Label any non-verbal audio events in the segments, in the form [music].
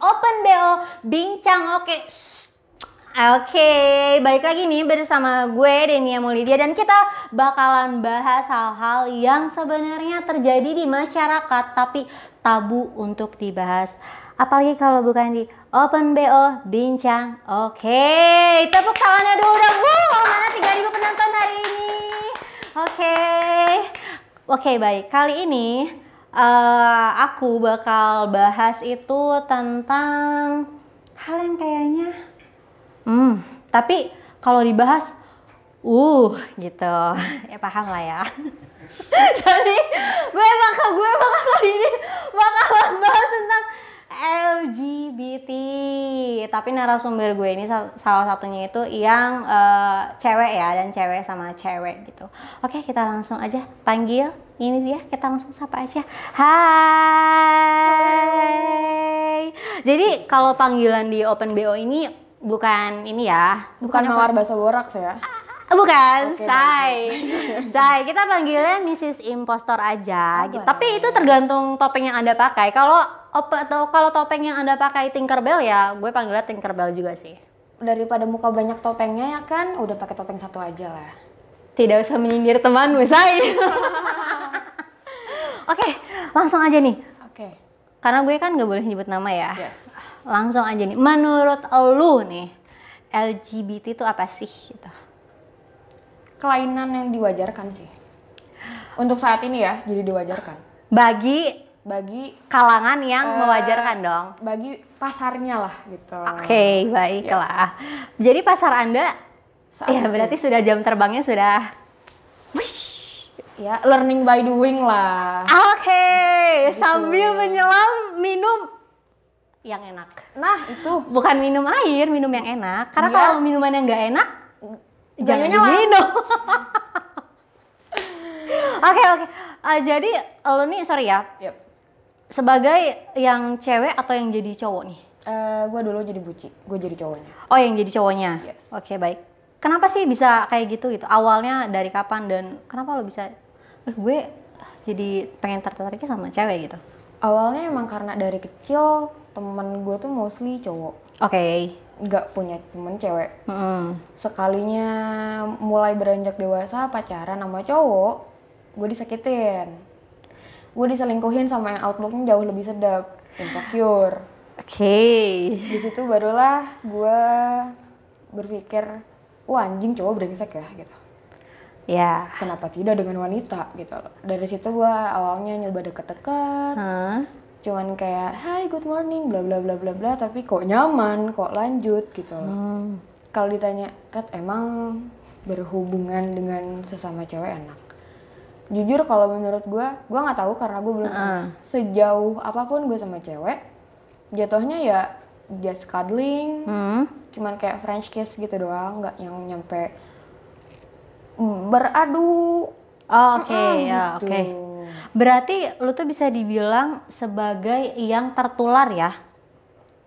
Open BO Bincang Oke. Oke, okay, balik lagi nih bersama gue Denia Mulidia dan kita bakalan bahas hal-hal yang sebenarnya terjadi di masyarakat tapi tabu untuk dibahas. Apalagi kalau bukan di Open BO Bincang. Oke, okay, tepuk tangannya dulu dong. Wow, mana 3000 penonton hari ini. Oke. Okay. Oke, okay, baik. Kali ini uh, aku bakal bahas itu tentang hal yang kayaknya hmm tapi kalau dibahas uh gitu [laughs] ya paham lah ya [laughs] jadi gue bakal gue bakal kali [laughs] ini bakal bahas tentang LGBT tapi narasumber gue ini salah satunya itu yang uh, cewek ya dan cewek sama cewek gitu oke kita langsung aja panggil ini dia kita langsung sapa aja hai jadi kalau panggilan di Open BO ini bukan ini ya bukan, mawar bahasa borak ya ah, Bukan, okay, say kita panggilnya Mrs. Impostor aja. gitu. Tapi itu tergantung topeng yang Anda pakai. Kalau atau kalau topeng yang Anda pakai Tinkerbell ya, gue panggilnya Tinkerbell juga sih. Daripada muka banyak topengnya ya kan, udah pakai topeng satu aja lah tidak usah menyindir temanmu say [laughs] oke okay, langsung aja nih oke okay. karena gue kan nggak boleh nyebut nama ya yes. langsung aja nih menurut lu nih LGBT itu apa sih gitu kelainan yang diwajarkan sih untuk saat ini ya jadi diwajarkan bagi bagi kalangan yang uh, mewajarkan dong bagi pasarnya lah gitu oke okay, baiklah yes. jadi pasar anda saat ya, berarti itu. sudah jam terbangnya sudah wish ya learning by doing lah. Oke, okay. Gitu. sambil menyelam minum yang enak. Nah, itu bukan minum air, minum yang enak. Karena ya. kalau minuman yang nggak enak jangan minum. Oke, oke. Eh, jadi lo nih sorry ya. Yep. Sebagai yang cewek atau yang jadi cowok nih? Uh, eh, gue dulu jadi buci, gue jadi cowoknya. Oh, yang jadi cowoknya. Yes. Oke, okay, baik kenapa sih bisa kayak gitu gitu awalnya dari kapan dan kenapa lo bisa eh, gue jadi pengen tertariknya sama cewek gitu awalnya emang karena dari kecil temen gue tuh mostly cowok oke okay. nggak punya temen cewek mm -hmm. sekalinya mulai beranjak dewasa pacaran sama cowok gue disakitin gue diselingkuhin sama yang outlooknya jauh lebih sedap insecure oke okay. di situ barulah gue berpikir wah anjing cowok brengsek ya gitu ya kenapa tidak dengan wanita gitu loh dari situ gue awalnya nyoba deket-deket cuman kayak hai good morning bla bla bla bla bla tapi kok nyaman kok lanjut gitu loh hmm. kalau ditanya Red emang berhubungan dengan sesama cewek enak jujur kalau menurut gue gue nggak tahu karena gue belum uh. sejauh apapun gue sama cewek jatuhnya ya just cuddling hmm. cuman kayak French kiss gitu doang nggak yang nyampe beradu oh, oke okay, -hmm, ya gitu. oke okay. berarti lu tuh bisa dibilang sebagai yang tertular ya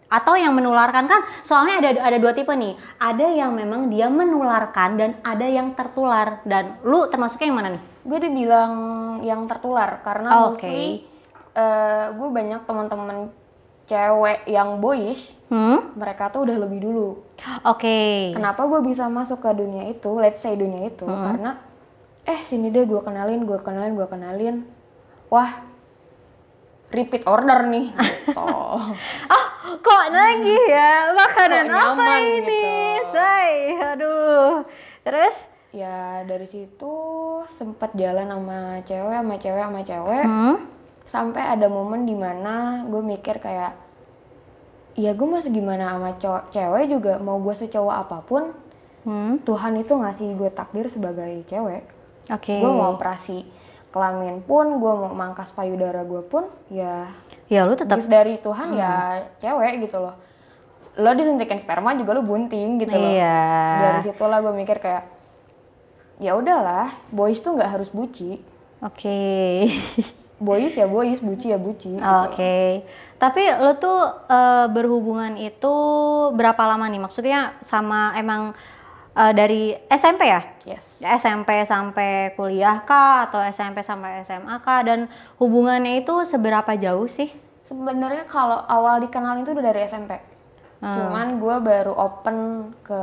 atau yang menularkan kan soalnya ada ada dua tipe nih ada yang memang dia menularkan dan ada yang tertular dan lu termasuknya yang mana nih gue dibilang yang tertular karena okay. mostly uh, eh, gue banyak teman-teman cewek yang boyish, hmm? mereka tuh udah lebih dulu. Oke. Okay. Kenapa gue bisa masuk ke dunia itu, let's say dunia itu, hmm. karena eh sini deh gue kenalin, gue kenalin, gue kenalin. Wah, repeat order nih. Gitu. oh, [laughs] kok lagi hmm. ya? Makanan kok apa nyaman, ini? Gitu. Say, aduh. Terus? Ya dari situ sempet jalan sama cewek, sama cewek, sama cewek. Hmm? sampai ada momen dimana gue mikir kayak ya gue masih gimana sama cowok cewek juga mau gue secowok apapun hmm? Tuhan itu ngasih gue takdir sebagai cewek okay. gue mau operasi kelamin pun gue mau mangkas payudara gue pun ya ya lu tetap dari Tuhan ya hmm. ya cewek gitu loh lo disuntikin sperma juga lo bunting gitu iya. loh dari situlah gue mikir kayak ya udahlah boys tuh nggak harus buci oke okay. [laughs] boys ya boys, buci ya buci. Gitu. Oke. Okay. Tapi lo tuh uh, berhubungan itu berapa lama nih? Maksudnya sama emang uh, dari SMP ya? Yes. SMP sampai kuliah kah atau SMP sampai SMA kah dan hubungannya itu seberapa jauh sih? Sebenarnya kalau awal dikenal itu udah dari SMP. Hmm. Cuman gue baru open ke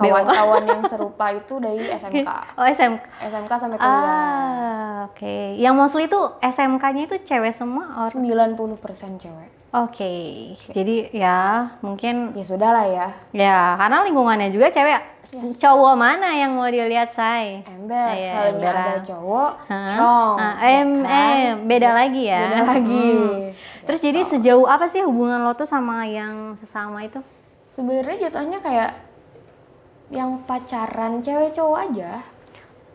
kawan-kawan yang serupa itu dari SMK. [laughs] Oh SMK. SMK sampai ah, kuliah. Ah oke. Okay. Yang mostly itu SMK-nya itu cewek semua? Or? 90% cewek. Oke, okay. okay. jadi ya mungkin ya sudah lah ya. Ya, karena lingkungannya juga cewek. Yes. Cowok mana yang mau dilihat say? Ember, nah, ya, kalau ada cowok, huh? cong. Ah, M ya kan? beda iya. lagi ya. Beda lagi. Hmm. Ya, Terus ya, jadi sejauh apa sih hubungan lo tuh sama yang sesama itu? Sebenarnya jatuhnya kayak yang pacaran cewek cowok aja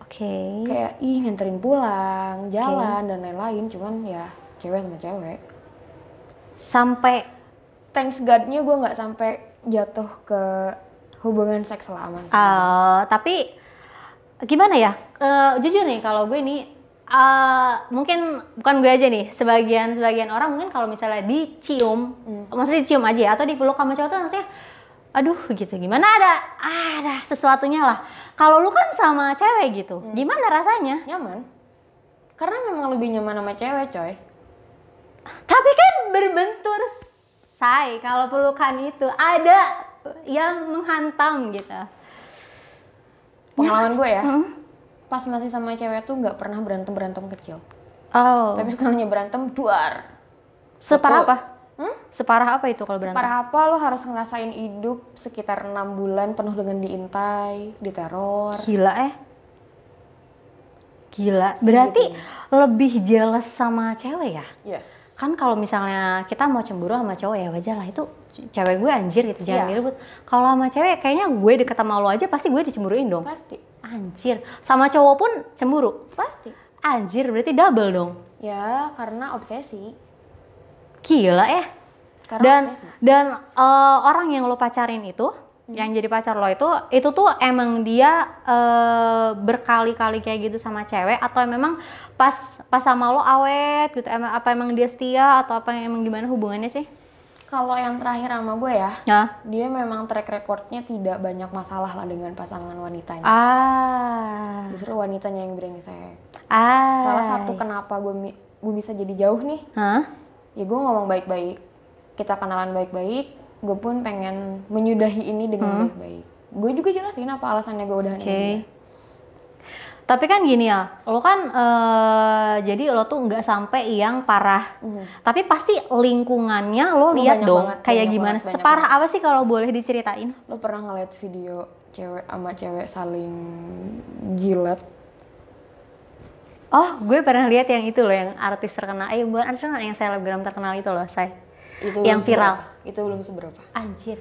Oke. Okay. Kayak ih nganterin pulang, jalan okay. dan lain-lain, cuman ya cewek sama cewek. Sampai thanks God-nya gue nggak sampai jatuh ke hubungan seks lah sama uh, oh, tapi gimana ya? Uh, jujur nih kalau gue ini uh, eh, mungkin bukan gue aja nih, sebagian sebagian orang mungkin kalau misalnya dicium, hmm. maksudnya dicium aja atau ya, atau dipeluk sama cowok tuh langsung aduh gitu gimana ada ada sesuatunya lah kalau lu kan sama cewek gitu hmm. gimana rasanya nyaman karena memang lebih nyaman sama cewek coy tapi kan berbentur say kalau pelukan itu ada yang menghantam gitu pengalaman ya. gue ya hmm? pas masih sama cewek tuh nggak pernah berantem berantem kecil oh tapi sekarangnya berantem duar separah apa Hmm? Separah apa itu kalau berantem? Separah apa lo harus ngerasain hidup sekitar enam bulan penuh dengan diintai, diteror. Gila eh. Gila. Berarti gitu. lebih jelas sama cewek ya? Yes. Kan kalau misalnya kita mau cemburu sama cowok ya wajar lah itu cewek gue anjir gitu jangan yeah. direbut. Kalau sama cewek kayaknya gue deket sama lo aja pasti gue dicemburuin dong. Pasti. Anjir. Sama cowok pun cemburu. Pasti. Anjir berarti double dong. Ya karena obsesi Gila ya. eh. dan dan uh, orang yang lo pacarin itu, hmm. yang jadi pacar lo itu, itu tuh emang dia uh, berkali-kali kayak gitu sama cewek atau memang pas pas sama lo awet gitu? Emang apa emang dia setia atau apa emang gimana hubungannya sih? Kalau yang terakhir sama gue ya, ya, dia memang track recordnya tidak banyak masalah lah dengan pasangan wanitanya. Ah. Justru wanitanya yang brengsek. Ah. Salah satu kenapa gue gue bisa jadi jauh nih. Hah? ya gue ngomong baik-baik kita kenalan baik-baik gue pun pengen menyudahi ini dengan hmm. baik-baik gue juga jelasin apa alasannya gue udah okay. ini tapi kan gini ya, lo kan ee, eh, jadi lo tuh nggak sampai yang parah. Mm. Tapi pasti lingkungannya lo, lo oh, lihat dong banget, kayak gimana. Banget, Separah banget. apa sih kalau boleh diceritain? Lo pernah ngeliat video cewek sama cewek saling jilat Oh, gue pernah lihat yang itu loh, yang artis terkenal. Eh, bukan artis terkenal, yang selebgram terkenal itu loh, saya. Itu yang viral. Seberapa. Itu belum seberapa. Anjir.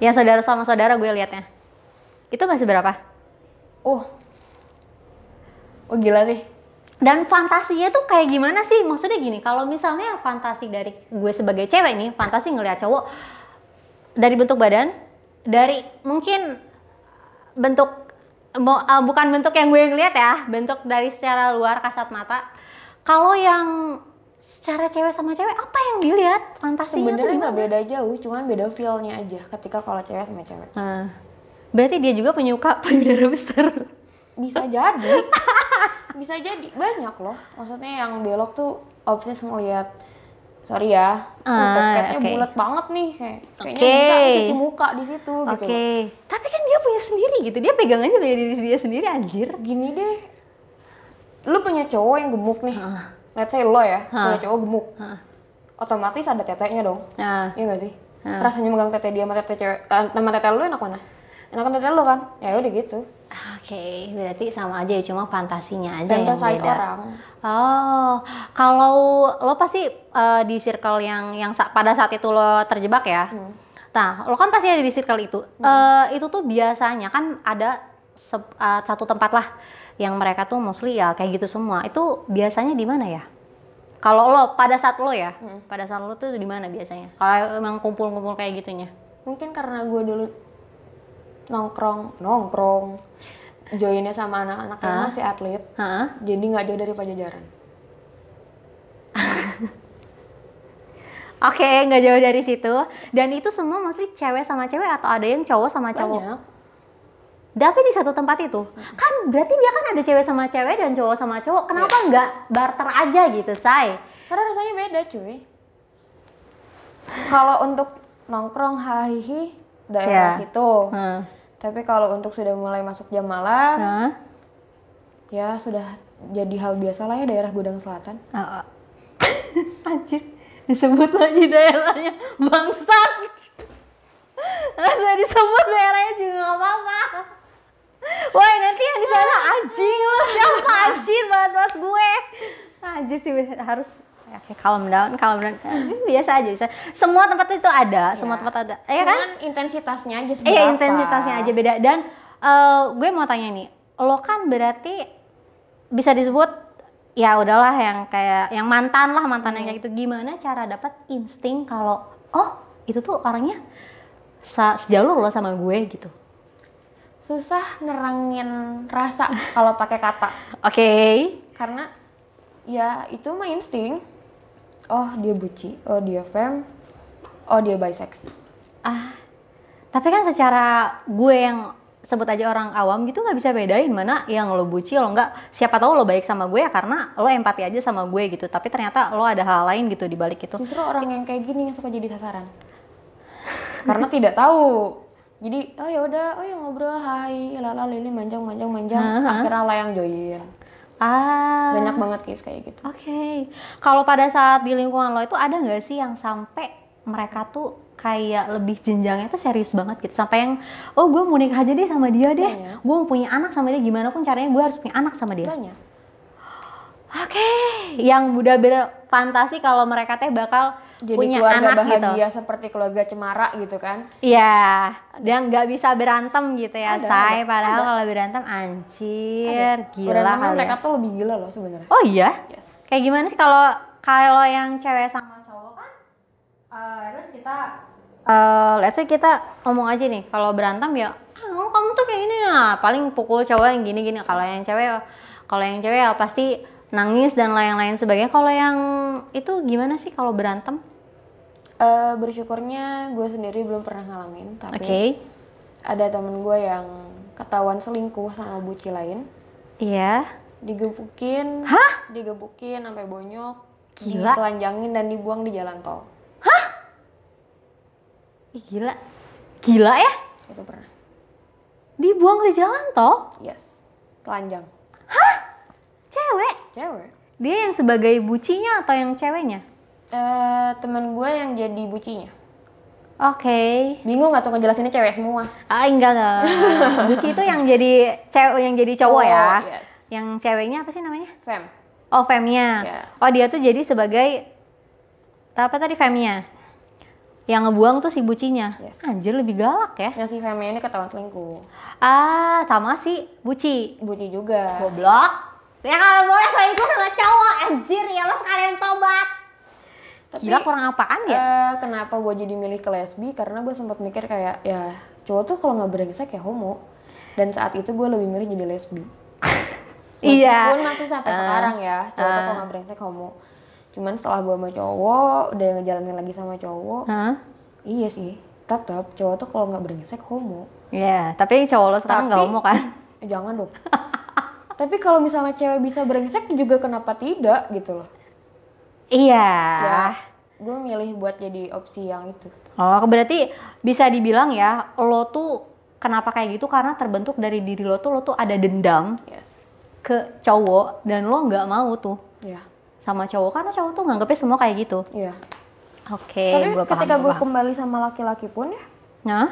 Yang saudara sama saudara gue liatnya. Itu masih berapa? Oh. Oh gila sih. Dan fantasinya tuh kayak gimana sih? Maksudnya gini, kalau misalnya fantasi dari gue sebagai cewek nih, fantasi ngeliat cowok dari bentuk badan, dari mungkin bentuk Eh, bukan bentuk yang gue yang lihat ya, bentuk dari secara luar kasat mata. Kalau yang secara cewek sama cewek apa yang dilihat fantasinya sebenarnya nggak beda jauh cuman beda feelnya aja ketika kalau cewek sama cewek hmm. berarti dia juga penyuka payudara besar bisa jadi [laughs] bisa jadi banyak loh maksudnya yang belok tuh obses ngeliat sorry ya ah, toketnya okay. bulat banget nih kayak kayaknya okay. bisa cuci muka di situ okay. gitu Oke. tapi kan dia punya sendiri gitu dia pegang aja dari diri dia sendiri anjir gini deh lu punya cowok yang gemuk nih ah. let's say lo ya ah. punya cowok gemuk ah. otomatis ada teteknya dong ah. iya gak sih ah. rasanya megang tete dia sama tete cewek eh, sama tete lu enak mana enakan dari lo kan ya udah gitu Oke, okay, berarti sama aja ya, cuma fantasinya aja Fantasize yang beda. orang. Oh, kalau lo pasti uh, di circle yang yang sa pada saat itu lo terjebak ya. Hmm. Nah, lo kan pasti ada di circle itu. Hmm. Uh, itu tuh biasanya kan ada uh, satu tempat lah yang mereka tuh mostly ya kayak gitu semua. Itu biasanya di mana ya? Kalau lo pada saat lo ya, hmm. pada saat lo tuh di mana biasanya? Kalau emang kumpul-kumpul kayak gitunya? Mungkin karena gue dulu nongkrong nongkrong joinnya sama anak-anak yang masih atlet ha? jadi nggak jauh dari pajajaran [laughs] Oke, okay, nggak jauh dari situ. Dan itu semua mostly cewek sama cewek atau ada yang cowok sama cowok? Banyak. Tapi di satu tempat itu, hmm. kan berarti dia kan ada cewek sama cewek dan cowok sama cowok. Kenapa yeah. nggak barter aja gitu, say? Karena rasanya beda, cuy. Kalau untuk nongkrong hahihi daerah yeah. situ. Hmm. Tapi kalau untuk sudah mulai masuk jam malam, hmm. ya sudah jadi hal biasa lah ya daerah Gudang Selatan. Oh, [laughs] Anjir, disebut lagi daerahnya bangsat. Rasanya disebut daerahnya juga gak apa-apa. Woi nanti yang di sana anjing lo siapa anjing bahas-bahas gue. anjing sih harus oke okay, calm down calm down eh, biasa aja bisa semua tempat itu ada yeah. semua tempat ada ya kan intensitasnya aja iya, seberapa iya intensitasnya aja beda dan uh, gue mau tanya nih lo kan berarti bisa disebut ya udahlah yang kayak yang mantan lah mantan hmm. yang iya. kayak gitu gimana cara dapat insting kalau oh itu tuh orangnya se sejauh lo sama gue gitu susah nerangin rasa kalau pakai kata [laughs] oke okay. karena ya itu mah insting oh dia buci oh dia fem oh dia bisex ah tapi kan secara gue yang sebut aja orang awam gitu nggak bisa bedain mana yang lo buci lo nggak siapa tahu lo baik sama gue ya karena lo empati aja sama gue gitu tapi ternyata lo ada hal lain gitu di balik itu justru orang yang kayak gini yang suka jadi sasaran karena tidak tahu jadi oh ya udah oh ya ngobrol hai lala lili manjang manjang manjang akhirnya lah yang join Ah. Banyak banget case kayak gitu. Oke. Okay. Kalau pada saat di lingkungan lo itu ada nggak sih yang sampai mereka tuh kayak lebih jenjangnya tuh serius banget gitu sampai yang oh gue mau nikah aja deh sama dia deh gue mau punya anak sama dia gimana pun caranya gue harus punya anak sama dia oke okay. yang udah bener fantasi kalau mereka teh bakal jadi punya keluarga anak gitu. bahagia gitu. seperti keluarga cemara gitu kan iya dan nggak bisa berantem gitu ya ada, say padahal ada. kalau berantem anjir ada. gila Berantem kan ya. mereka tuh lebih gila loh sebenarnya oh iya yes. kayak gimana sih kalau kalau yang cewek sama cowok kan uh, kita uh, let's say kita ngomong aja nih kalau berantem ya ah, kamu tuh kayak gini nah paling pukul cowok yang gini gini kalau yang cewek kalau yang cewek ya pasti nangis dan lain-lain sebagainya. Kalau yang itu gimana sih kalau berantem? Uh, bersyukurnya gue sendiri belum pernah ngalamin, tapi okay. ada temen gue yang ketahuan selingkuh sama buci lain. Iya. Yeah. Digebukin. Hah? Digebukin sampai bonyok. Gila. Ditelanjangin dan dibuang di jalan tol. Hah? gila. Gila ya? Itu pernah. Dibuang di jalan tol? Yes. Telanjang. Hah? Cewek. Dia yang sebagai bucinya atau yang ceweknya? Uh, temen gue yang jadi bucinya. Oke. Okay. Bingung atau ngejelasinnya cewek semua? Ah enggak enggak. [laughs] Buci itu yang jadi cewek yang jadi cowok oh, ya. Yes. Yang ceweknya apa sih namanya? Fem. Oh femnya. Yeah. Oh dia tuh jadi sebagai apa tadi femnya? Yang ngebuang tuh si bucinya. Yes. Anjir lebih galak ya. Ya si femnya ini ketahuan selingkuh. Ah sama sih buci. Buci juga. Goblok. Ya kalau boleh selingkuh sama cowok, anjir ya lo sekalian tobat. Tapi, Gila kurang apaan ya? Uh, kenapa gue jadi milih ke lesbi? Karena gue sempat mikir kayak ya cowok tuh kalau nggak berengsek ya homo. Dan saat itu gue lebih milih jadi lesbi. [laughs] iya. Pun masih sampai uh, sekarang ya cowok uh. tuh kalau ah. nggak berengsek homo. Cuman setelah gue sama cowok, udah ngejalanin lagi sama cowok, huh? iya sih. Tetap cowok tuh kalau nggak berengsek homo. Iya, yeah, tapi cowok lo sekarang nggak homo kan? [laughs] Jangan dong. [laughs] Tapi kalau misalnya cewek bisa brengsek juga kenapa tidak gitu loh. Iya. Ya, gue milih buat jadi opsi yang itu. Oh, berarti bisa dibilang ya, lo tuh kenapa kayak gitu karena terbentuk dari diri lo tuh lo tuh ada dendam yes. ke cowok dan lo nggak mau tuh yeah. sama cowok karena cowok tuh nganggepnya semua kayak gitu. Iya. Oke, okay, Tapi gua ketika gue kembali sama laki-laki pun ya, nah,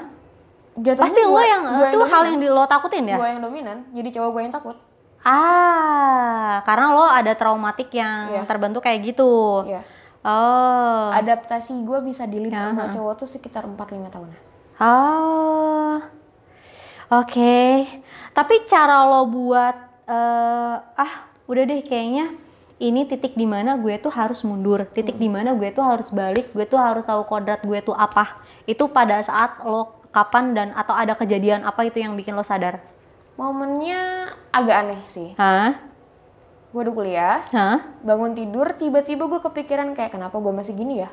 pasti lo yang, yang itu yang hal yang di lo takutin ya. Gue yang dominan, jadi cowok gue yang takut. Ah, karena lo ada traumatik yang yeah. terbentuk kayak gitu. Yeah. Oh. Adaptasi gue bisa dilihat yeah. sama cowok tuh sekitar 4-5 tahun. Oh. Oke. Okay. Tapi cara lo buat uh, ah udah deh kayaknya ini titik di mana gue tuh harus mundur, titik hmm. di mana gue tuh harus balik, gue tuh harus tahu kodrat gue tuh apa. Itu pada saat lo kapan dan atau ada kejadian apa itu yang bikin lo sadar? Momennya agak aneh sih. Hah? Gue udah kuliah, Hah? bangun tidur, tiba-tiba gue kepikiran kayak kenapa gue masih gini ya?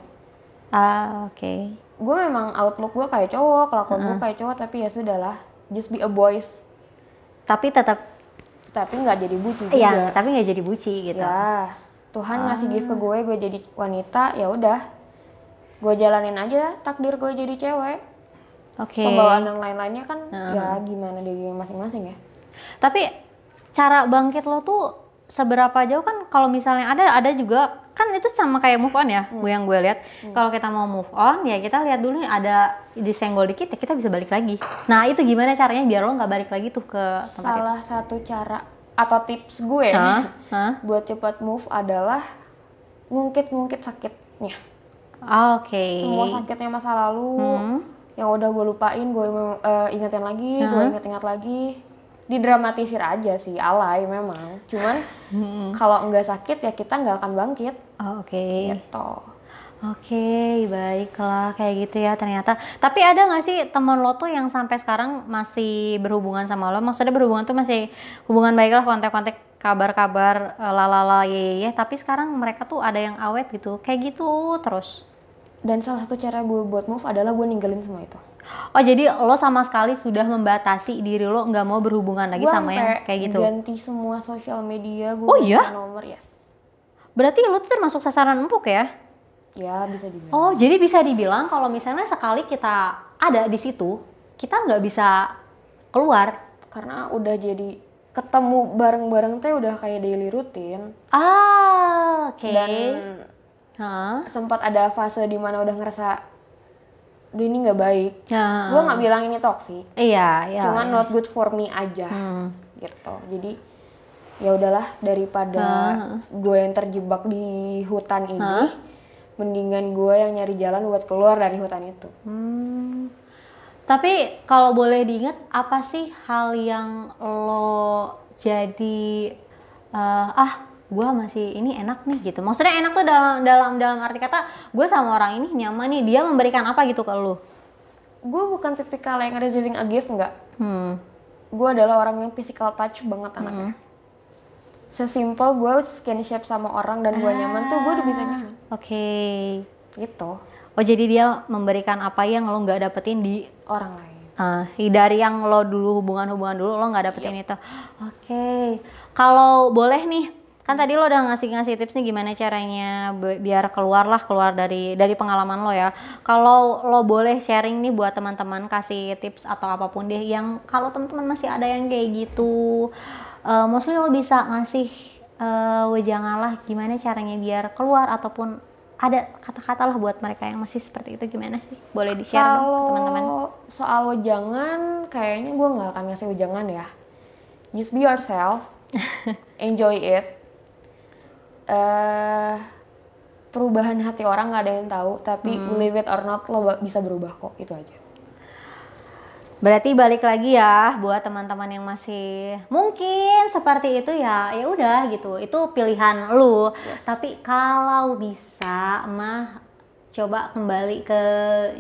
Ah, oke. Okay. Gue memang outlook gue kayak cowok, kelakuan uh -uh. gue kayak cowok, tapi ya sudahlah, just be a boys. Tapi tetap tapi nggak jadi buci iya, juga. Iya, tapi nggak jadi buci gitu. Ya. Tuhan ngasih gift ke gue, ah. gue jadi wanita, ya udah. Gue jalanin aja takdir gue jadi cewek okay. pembawaan yang lain-lainnya kan nah. ya gimana diri masing-masing ya tapi cara bangkit lo tuh seberapa jauh kan kalau misalnya ada ada juga kan itu sama kayak move on ya hmm. yang gue lihat hmm. kalau kita mau move on ya kita lihat dulu ada disenggol dikit ya kita bisa balik lagi nah itu gimana caranya biar lo nggak balik lagi tuh ke tempat salah itu. satu cara apa tips gue ya, huh? nih huh? buat cepat move adalah ngungkit-ngungkit sakitnya ah, oke okay. semua sakitnya masa lalu hmm yang udah gue lupain gue uh, ingetin lagi uh -huh. gue inget-inget lagi didramatisir aja sih alay memang cuman hmm. kalau nggak sakit ya kita nggak akan bangkit oh, oke okay. Gitu. oke okay, baiklah kayak gitu ya ternyata tapi ada nggak sih temen lo tuh yang sampai sekarang masih berhubungan sama lo maksudnya berhubungan tuh masih hubungan baik lah kontak-kontak kabar-kabar eh, lalala ye, tapi sekarang mereka tuh ada yang awet gitu kayak gitu terus dan salah satu cara gue buat move adalah gue ninggalin semua itu oh jadi lo sama sekali sudah membatasi diri lo nggak mau berhubungan lagi gua sama yang kayak gitu ganti semua sosial media gue oh, iya? nomor ya berarti lo tuh termasuk sasaran empuk ya ya bisa dibilang oh jadi bisa dibilang kalau misalnya sekali kita ada di situ kita nggak bisa keluar karena udah jadi ketemu bareng-bareng teh udah kayak daily rutin ah oke okay. dan sempat ada fase dimana udah ngerasa Duh ini nggak baik. Gue nggak bilang ini toxic, Iya, iya. Cuman not good for me aja. Hmm. Gitu. Jadi ya udahlah daripada gue yang terjebak di hutan ini, huh? mendingan gue yang nyari jalan buat keluar dari hutan itu. Hmm. Tapi kalau boleh diingat apa sih hal yang lo jadi uh, ah gue masih ini enak nih gitu maksudnya enak tuh dalam dalam dalam arti kata gue sama orang ini nyaman nih dia memberikan apa gitu ke lu gue bukan tipikal yang receiving a gift nggak hmm. gue adalah orang yang physical touch banget anaknya hmm. sesimpel gue skin shape sama orang dan gue ah, nyaman tuh gue udah bisa nyaman oke okay. gitu oh jadi dia memberikan apa yang lo nggak dapetin di orang lain uh, dari yang lo dulu hubungan-hubungan dulu lo nggak dapetin yep. Iya. itu oke okay. kalau boleh nih kan tadi lo udah ngasih ngasih tips nih gimana caranya biar keluar lah keluar dari dari pengalaman lo ya kalau lo boleh sharing nih buat teman-teman kasih tips atau apapun deh yang kalau teman-teman masih ada yang kayak gitu uh, eh, mostly lo bisa ngasih uh, lah gimana caranya biar keluar ataupun ada kata-kata lah buat mereka yang masih seperti itu gimana sih? Boleh di-share dong teman-teman. soal wejangan, kayaknya gue nggak akan ngasih wejangan ya. Just be yourself, [laughs] enjoy it uh, perubahan hati orang nggak ada yang tahu tapi hmm. believe it or not lo bisa berubah kok itu aja berarti balik lagi ya buat teman-teman yang masih mungkin seperti itu ya ya udah gitu itu pilihan lu yes. tapi kalau bisa mah coba kembali ke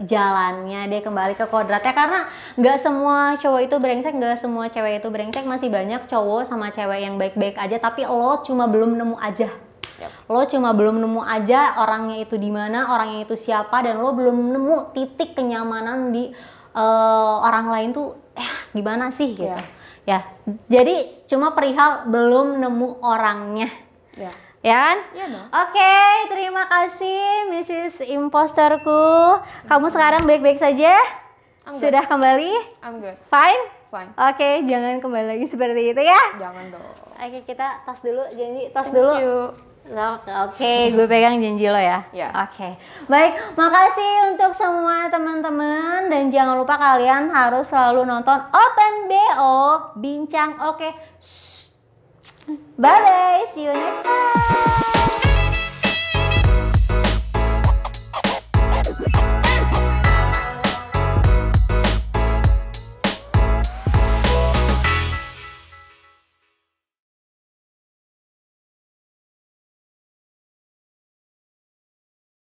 jalannya deh kembali ke kodratnya karena nggak semua cowok itu brengsek nggak semua cewek itu brengsek masih banyak cowok sama cewek yang baik-baik aja tapi lo cuma belum nemu aja yep. lo cuma belum nemu aja orangnya itu di mana orangnya itu siapa dan lo belum nemu titik kenyamanan di uh, orang lain tuh eh gimana sih gitu yeah. ya jadi cuma perihal belum nemu orangnya yeah. Ya kan? Iya, Oke, okay, terima kasih Mrs. Imposterku. Kamu sekarang baik-baik saja? I'm good. Sudah kembali? I'm good. Fine? Fine. Oke, okay, jangan kembali lagi seperti itu ya. Jangan dong. Oke, okay, kita tas dulu. Janji tas dulu. You. Oke, okay, gue pegang janji lo ya. Yeah. Oke, okay. baik. Makasih untuk semua teman-teman dan jangan lupa kalian harus selalu nonton Open BO Bincang Oke. Okay. Bye bye, see you next time.